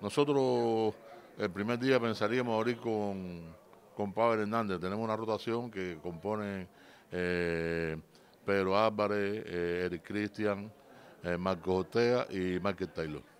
Nosotros el primer día pensaríamos abrir con, con Pavel Hernández. Tenemos una rotación que compone eh, Pedro Álvarez, eh, Eric Cristian, eh, Marco y Michael Taylor.